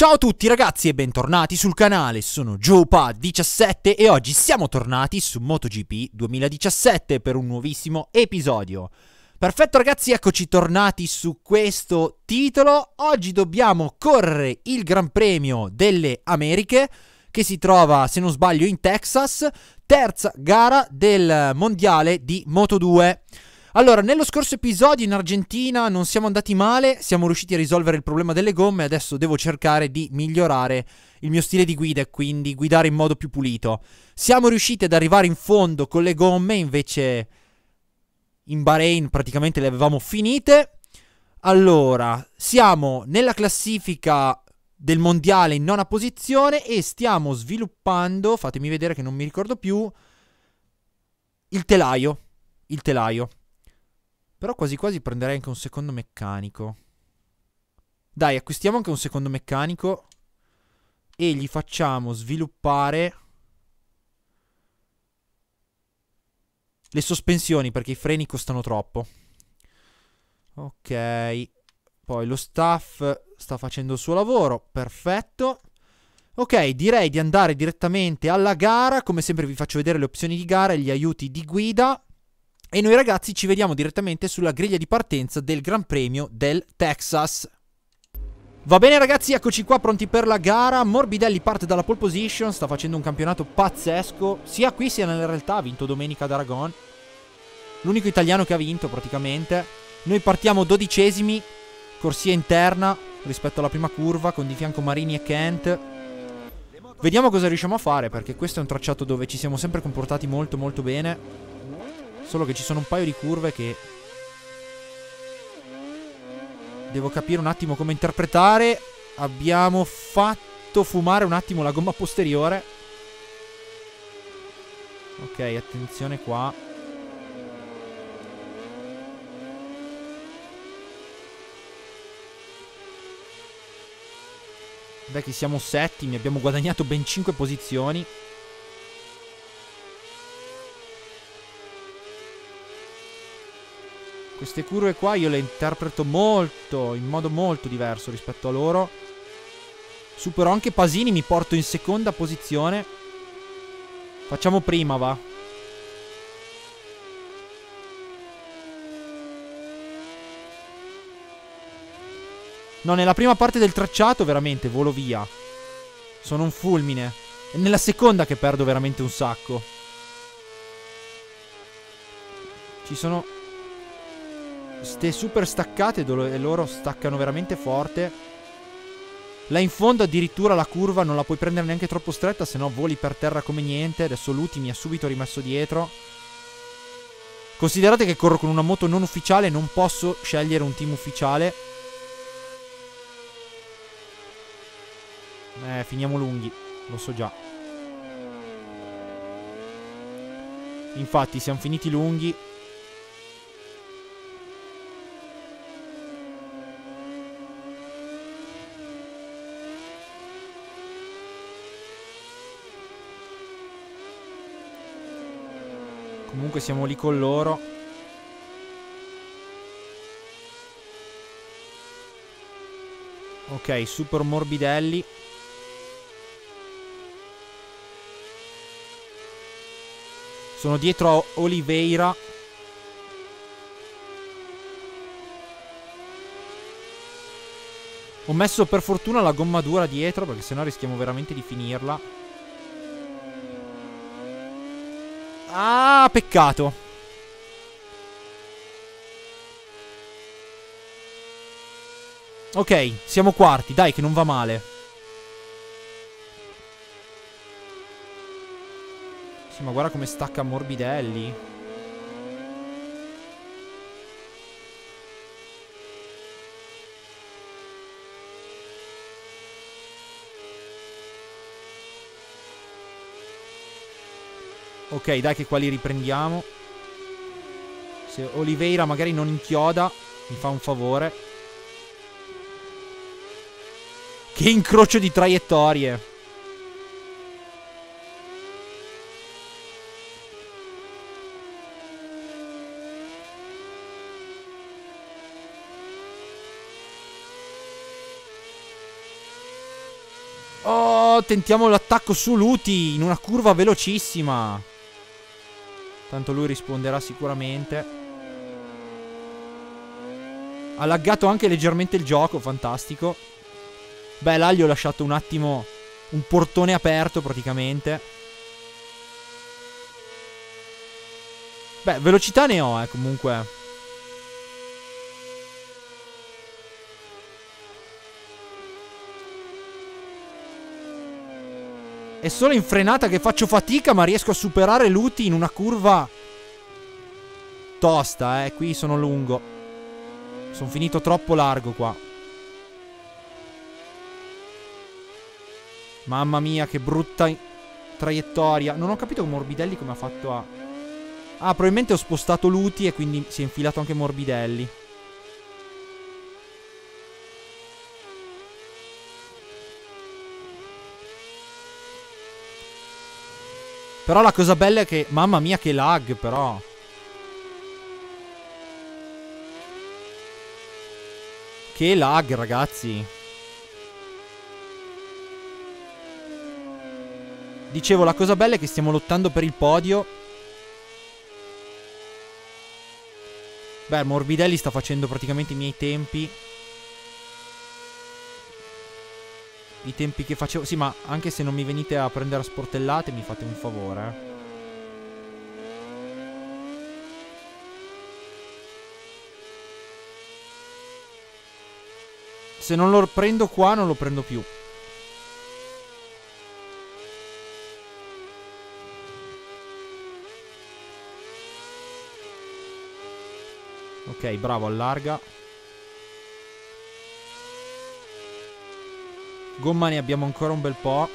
Ciao a tutti ragazzi e bentornati sul canale, sono JoePad17 e oggi siamo tornati su MotoGP 2017 per un nuovissimo episodio. Perfetto ragazzi, eccoci tornati su questo titolo. Oggi dobbiamo correre il Gran Premio delle Americhe che si trova, se non sbaglio, in Texas, terza gara del mondiale di Moto 2. Allora, nello scorso episodio in Argentina non siamo andati male, siamo riusciti a risolvere il problema delle gomme, adesso devo cercare di migliorare il mio stile di guida e quindi guidare in modo più pulito. Siamo riusciti ad arrivare in fondo con le gomme, invece in Bahrain praticamente le avevamo finite. Allora, siamo nella classifica del mondiale in nona posizione e stiamo sviluppando, fatemi vedere che non mi ricordo più, il telaio. Il telaio. Però quasi quasi prenderei anche un secondo meccanico. Dai, acquistiamo anche un secondo meccanico. E gli facciamo sviluppare... Le sospensioni, perché i freni costano troppo. Ok. Poi lo staff sta facendo il suo lavoro. Perfetto. Ok, direi di andare direttamente alla gara. Come sempre vi faccio vedere le opzioni di gara e gli aiuti di guida. E noi ragazzi ci vediamo direttamente sulla griglia di partenza del Gran Premio del Texas. Va bene ragazzi, eccoci qua pronti per la gara. Morbidelli parte dalla pole position, sta facendo un campionato pazzesco, sia qui sia nella realtà, ha vinto domenica ad Aragon. L'unico italiano che ha vinto praticamente. Noi partiamo dodicesimi, corsia interna rispetto alla prima curva con di fianco Marini e Kent. Vediamo cosa riusciamo a fare perché questo è un tracciato dove ci siamo sempre comportati molto molto bene. Solo che ci sono un paio di curve che... Devo capire un attimo come interpretare. Abbiamo fatto fumare un attimo la gomma posteriore. Ok, attenzione qua. Beh, che siamo settimi, abbiamo guadagnato ben 5 posizioni. Queste curve qua io le interpreto molto, in modo molto diverso rispetto a loro. Supero anche Pasini, mi porto in seconda posizione. Facciamo prima, va. No, nella prima parte del tracciato veramente volo via. Sono un fulmine. È nella seconda che perdo veramente un sacco. Ci sono ste super staccate e loro staccano veramente forte. Là in fondo addirittura la curva non la puoi prendere neanche troppo stretta, se no voli per terra come niente. Adesso Luti mi ha subito rimesso dietro. Considerate che corro con una moto non ufficiale, non posso scegliere un team ufficiale. Eh, finiamo lunghi, lo so già. Infatti siamo finiti lunghi. Comunque siamo lì con loro. Ok, super morbidelli. Sono dietro a Oliveira. Ho messo per fortuna la gomma dura dietro perché sennò rischiamo veramente di finirla. Ah, peccato. Ok, siamo quarti, dai che non va male. Sì, ma guarda come stacca Morbidelli. Ok, dai che qua li riprendiamo. Se Oliveira magari non inchioda, mi fa un favore. Che incrocio di traiettorie. Oh, tentiamo l'attacco su Luti in una curva velocissima. Tanto lui risponderà sicuramente. Ha laggato anche leggermente il gioco, fantastico. Beh, là gli ho lasciato un attimo un portone aperto praticamente. Beh, velocità ne ho, eh, comunque. È solo in frenata che faccio fatica, ma riesco a superare Luti in una curva tosta, eh. Qui sono lungo. Sono finito troppo largo qua. Mamma mia, che brutta traiettoria. Non ho capito Morbidelli come ha fatto a... Ah, probabilmente ho spostato Luti e quindi si è infilato anche Morbidelli. Però la cosa bella è che... Mamma mia che lag però. Che lag ragazzi. Dicevo, la cosa bella è che stiamo lottando per il podio. Beh, Morbidelli sta facendo praticamente i miei tempi. i tempi che facevo. Sì, ma anche se non mi venite a prendere a sportellate, mi fate un favore. Eh. Se non lo prendo qua, non lo prendo più. Ok, bravo, allarga. Gomma ne abbiamo ancora un bel po'.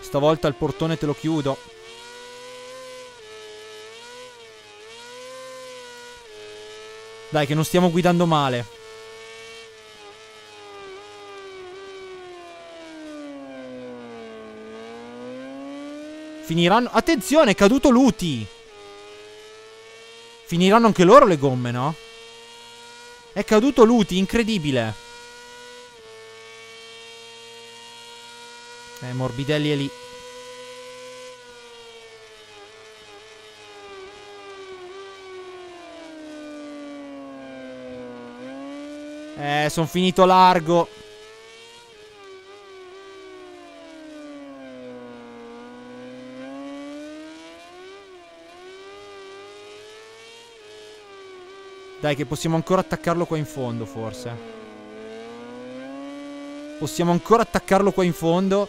Stavolta il portone te lo chiudo. Dai, che non stiamo guidando male. Finiranno... Attenzione, è caduto Luti! Finiranno anche loro le gomme, no? È caduto Luti, incredibile. Eh, Morbidelli è lì. Eh, sono finito largo. Dai che possiamo ancora attaccarlo qua in fondo forse Possiamo ancora attaccarlo qua in fondo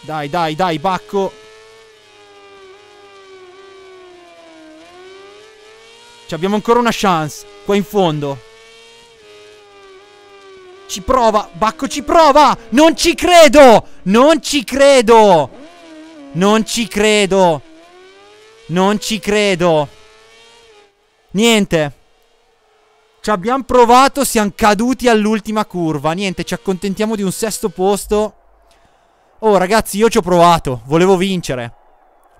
Dai, dai, dai, Bacco Ci abbiamo ancora una chance Qua in fondo ci prova, Bacco ci prova! Non ci credo! Non ci credo! Non ci credo! Non ci credo! Niente! Ci abbiamo provato, siamo caduti all'ultima curva. Niente, ci accontentiamo di un sesto posto. Oh ragazzi, io ci ho provato, volevo vincere.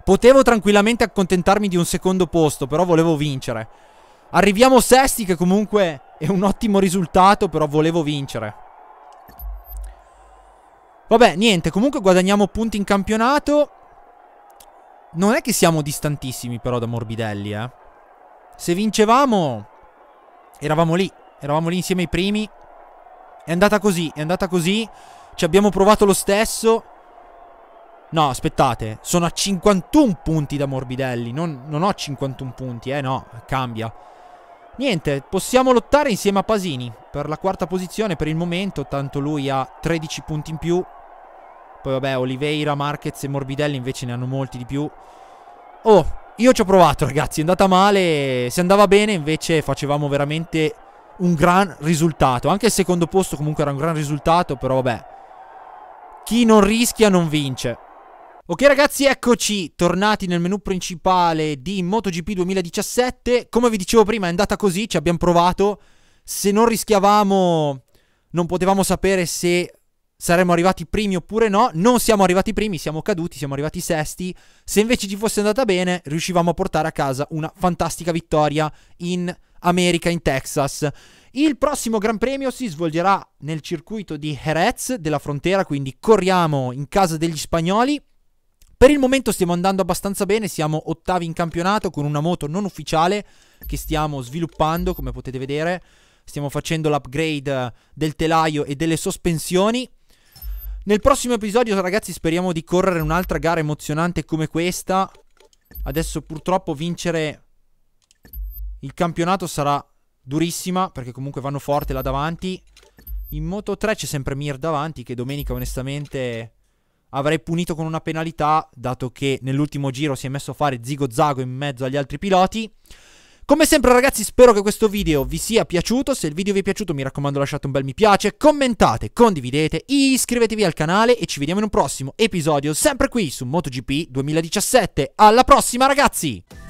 Potevo tranquillamente accontentarmi di un secondo posto, però volevo vincere. Arriviamo sesti che comunque è un ottimo risultato, però volevo vincere. Vabbè, niente, comunque guadagniamo punti in campionato. Non è che siamo distantissimi però da Morbidelli, eh. Se vincevamo, eravamo lì, eravamo lì insieme ai primi. È andata così, è andata così. Ci abbiamo provato lo stesso. No, aspettate, sono a 51 punti da Morbidelli. Non, non ho 51 punti, eh no, cambia. Niente, possiamo lottare insieme a Pasini per la quarta posizione per il momento, tanto lui ha 13 punti in più. Poi vabbè, Oliveira, Marquez e Morbidelli invece ne hanno molti di più. Oh, io ci ho provato ragazzi, è andata male, se andava bene invece facevamo veramente un gran risultato. Anche il secondo posto comunque era un gran risultato, però vabbè. Chi non rischia non vince. Ok ragazzi, eccoci, tornati nel menu principale di MotoGP 2017. Come vi dicevo prima, è andata così, ci abbiamo provato. Se non rischiavamo, non potevamo sapere se saremmo arrivati primi oppure no. Non siamo arrivati primi, siamo caduti, siamo arrivati sesti. Se invece ci fosse andata bene, riuscivamo a portare a casa una fantastica vittoria in America, in Texas. Il prossimo Gran Premio si svolgerà nel circuito di Jerez della frontera, quindi corriamo in casa degli spagnoli. Per il momento stiamo andando abbastanza bene, siamo ottavi in campionato con una moto non ufficiale che stiamo sviluppando, come potete vedere. Stiamo facendo l'upgrade del telaio e delle sospensioni. Nel prossimo episodio, ragazzi, speriamo di correre un'altra gara emozionante come questa. Adesso purtroppo vincere il campionato sarà durissima, perché comunque vanno forte là davanti. In Moto 3 c'è sempre Mir davanti, che domenica onestamente avrei punito con una penalità, dato che nell'ultimo giro si è messo a fare zigo zago in mezzo agli altri piloti. Come sempre ragazzi spero che questo video vi sia piaciuto, se il video vi è piaciuto mi raccomando lasciate un bel mi piace, commentate, condividete, iscrivetevi al canale e ci vediamo in un prossimo episodio sempre qui su MotoGP 2017. Alla prossima ragazzi!